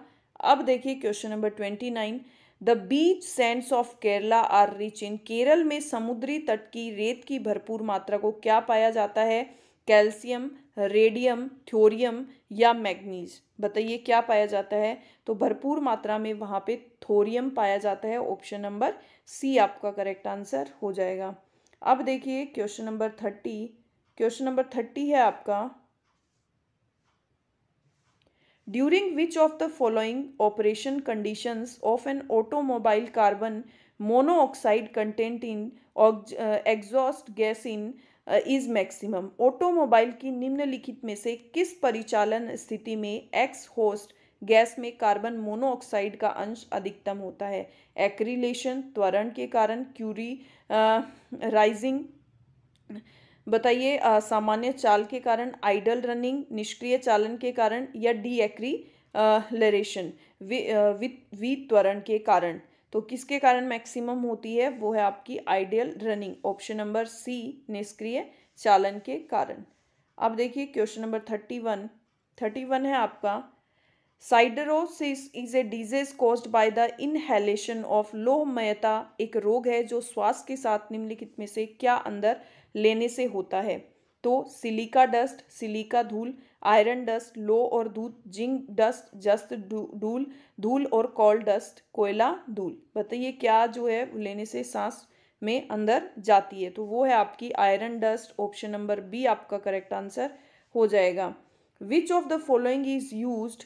अब देखिए question number twenty nine the beach sands of Kerala are rich in Kerala में समुद्री तट की रेत की भरपूर मात्रा को क्या पाया जाता है कैल्शियम रेडियम थोरियम या मैग्नीज बताइए क्या पाया जाता है तो भरपूर मात्रा में वहाँ पे थोरियम पाया जाता है ऑप्शन नंबर सी आपका करेक्ट आंसर हो जाएगा अब देखिए question number thirty question number thirty है आपका during which of the following operation conditions of an automobile carbon monoxide content in exhaust gas in is maximum automobile की निम्नलिखित में से किस परिचालन स्थिति में एक्स होस्ट गैस में कार्बन मोनोऑक्साइड का अंश अधिकतम होता है एक्रिलेशन त्वरण के कारण क्यूरी राइजिंग बताइए सामान्य चाल के कारण आइडल रनिंग निष्क्रिय चालन के कारण या डी एक्री लरेशन त्वरण के कारण तो किसके कारण मैक्सिमम होती है वो है आपकी ideal running option number C निष्क्रिय चालन के कारण अब देखिए question number thirty one thirty one है आपका siderosis is a disease caused by the inhalation of लोहमयता एक रोग है जो श्वास के साथ निम्नलिखित में से क्या अंदर लेने से होता है तो सिलिका डस्ट सिलिका धूल आयरन डस्ट लो और दूध जिंक डस्ट जस्ट धूल धूल और कॉल डस्ट कोयला धूल बताइए क्या जो है लेने से सांस में अंदर जाती है तो वो है आपकी iron dust option number B आपका करेक्ट आंसर हो जाएगा which of the following is use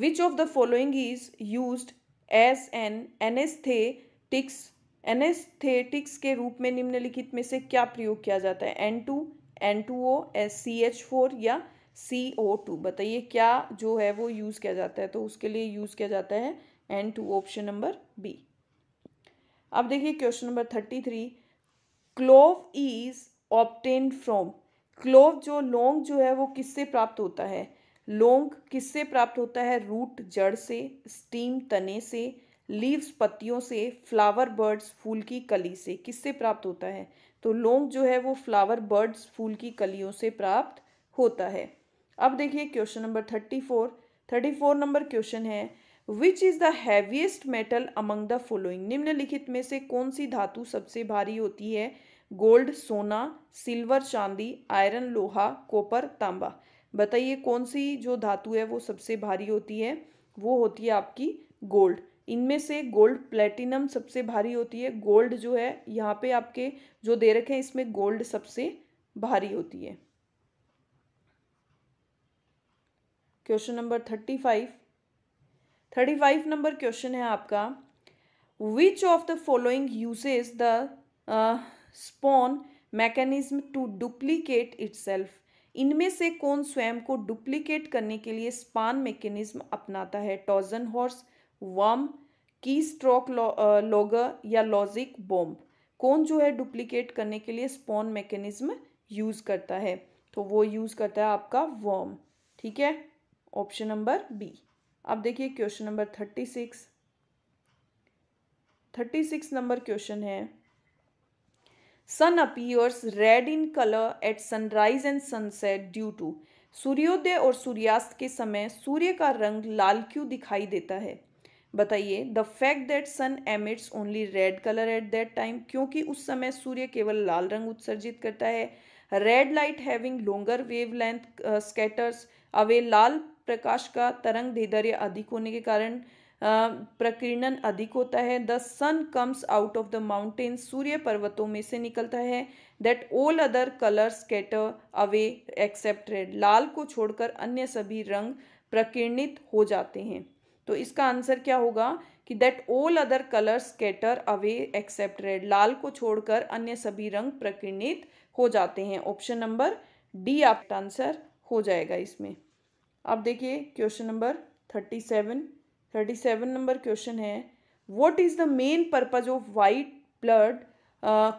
which of the following is use as an anaesthetics anaesthetics के रूप में निम्नलिखित में से क्या प्रयोग किया जाता है N two N two O S C H four या सी ओ टू बताइए क्या जो है वो यूज़ किया जाता है तो उसके लिए यूज़ किया जाता है N two option number B अब देखिए question number thirty three clove is obtained from clove जो लोंग जो है वो किससे प्राप्त होता है लोंग किससे प्राप्त होता है रूट जड़ से स्टीम तने से लीव्स पत्तियों से फ्लावर बर्ड्स फूल की कली से किससे प्राप्त होता है तो लोंग जो है वो फ्लावर बर्ड्स फूल की कलियों से प्राप्त होता है अब देखिए question number thirty four thirty four number question है which is the heaviest metal among the following निम्नलिखित में से कौन सी धातु सबसे भारी होती है गोल्ड सोना सिल्वर चांदी आयरन लोहा कॉपर तांबा बताइए कौन सी जो धातु है वो सबसे भारी होती है वो होती है आपकी गोल्ड इनमें से गोल्ड प्लेटिनम सबसे भारी होती है गोल्ड जो है यहाँ पे आपके जो दे रखे हैं इसमें गोल्ड सबसे भारी होती है question number thirty five thirty five number question है आपका which of the following uses the spawn mechanism to duplicate itself इनमें से कौन स्वयं को डुप्लीकेट करने के लिए स्पान मैकेनिज्म अपनाता है Trojan horse worm keystroke logger या लॉजिक बॉम्ब कौन जो है डुप्लीकेट करने के लिए स्पॉन मैकेनिज्म यूज़ करता है तो वो यूज़ करता है आपका वर्म ठीक है ऑप्शन नंबर बी अब देखिए question number thirty six thirty six number question है sun appears red in colour at sunrise and sunset due to सूर्योदय और सूर्यास्त के समय सूर्य का रंग लाल क्यों दिखाई देता है बताइए the fact that sun emits only red colour at that time क्योंकि उस समय सूर्य केवल लाल रंग उत्सर्जित करता है red light having longer wavelength scatters away लाल प्रकाश का तरंग धैर्य अधिक होने के कारण uh, प्रकीर्णन अधिक होता है the sun comes out of the mountain सूर्य पर्वतों में से निकलता है that all other colour scatter away except red लाल को छोड़कर अन्य सभी रंग प्रकीर्णित हो जाते हैं तो इसका आंसर क्या होगा कि that all other colour scatter away except red लाल को छोड़कर अन्य सभी रंग प्रकीर्णित हो जाते हैं ऑप्शन नंबर डी आपका आंसर हो जाएगा इसमें अब देखिए question number thirty seven thirty seven number question है what is the main purpose of white blood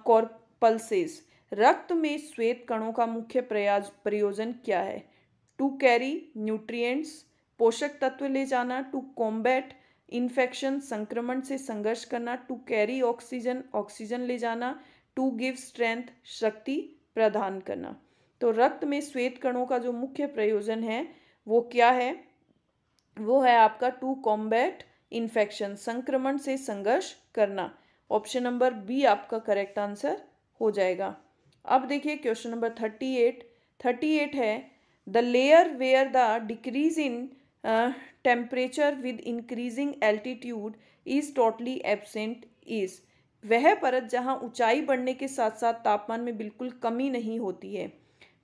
corpuscles रक्त में श्वेत कणों का मुख्य प्रयाज प्रयोजन क्या है टू कैरी न्यूट्रिएंट्स पोषक तत्व ले जाना टू कॉम्बैट इन्फेक्शन संक्रमण से संघर्ष करना टू कैरी ऑक्सीजन ऑक्सीजन ले जाना टू गिव स्ट्रेंथ शक्ति प्रदान करना तो रक्त में श्वेत कणों का जो मुख्य प्रयोजन है वो क्या है वो है आपका टू कॉम्बैट इन्फेक्शन संक्रमण से संघर्ष करना ऑप्शन नंबर बी आपका करेक्ट आंसर हो जाएगा अब देखिए question number thirty eight thirty eight है the layer where the decrease in temperature with increasing altitude is totally absent is वह परत जहाँ ऊंचाई बढ़ने के साथ साथ तापमान में बिल्कुल कमी नहीं होती है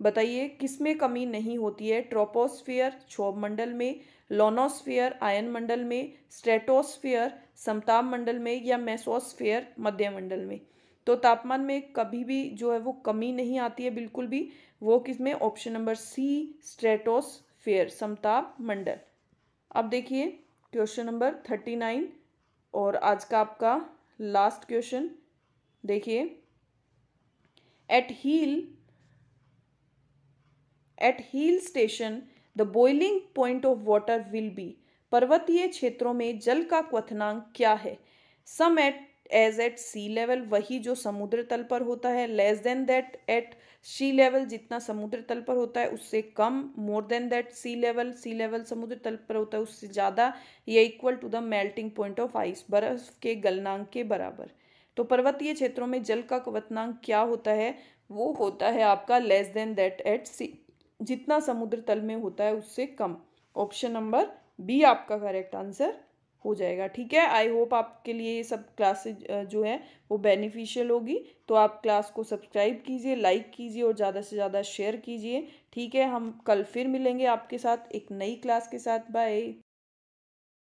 बताइए किस में कमी नहीं होती है ट्रोपोस्फियर क्षोभ मंडल में लोनोस्फियर आयन मंडल में स्ट्रेटोस्फियर समताप मंडल में या मैसोस्फियर मध्य मंडल में तो तापमान में कभी भी जो है वो कमी नहीं आती है बिल्कुल भी वो किस में ऑप्शन नंबर सी स्ट्रेटोस्फियर समताप मंडल अब देखिए क्वेश्चन नंबर थर्टी नाइन और आज का आपका लास्ट क्वेश्चन देखिए at hill at hill station the boiling point of water will be पर्वतीय क्षेत्रों में जल का क्वथनांक क्या है same at as at sea level वही जो समुद्र तल पर होता है less than that at sea level जितना समुद्र तल पर होता है उससे कम more than that sea level sea level समुद्र तल पर होता है उससे ज़्यादा या equal to the melting point of ice बर्फ के गलनांक के बराबर तो पर्वतीय क्षेत्रों में जल का क्वतनांक क्या होता है वो होता है आपका less than that at sea जितना समुद्र तल में होता है उससे कम ऑप्शन नंबर बी आपका करेक्ट आंसर हो जाएगा ठीक है आई होप आपके लिए ये सब क्लासेज जो है वो बेनिफिशियल होगी तो आप क्लास को सब्सक्राइब कीजिए लाइक कीजिए और ज़्यादा से ज़्यादा शेयर कीजिए ठीक है हम कल फिर मिलेंगे आपके साथ एक नई क्लास के साथ बाय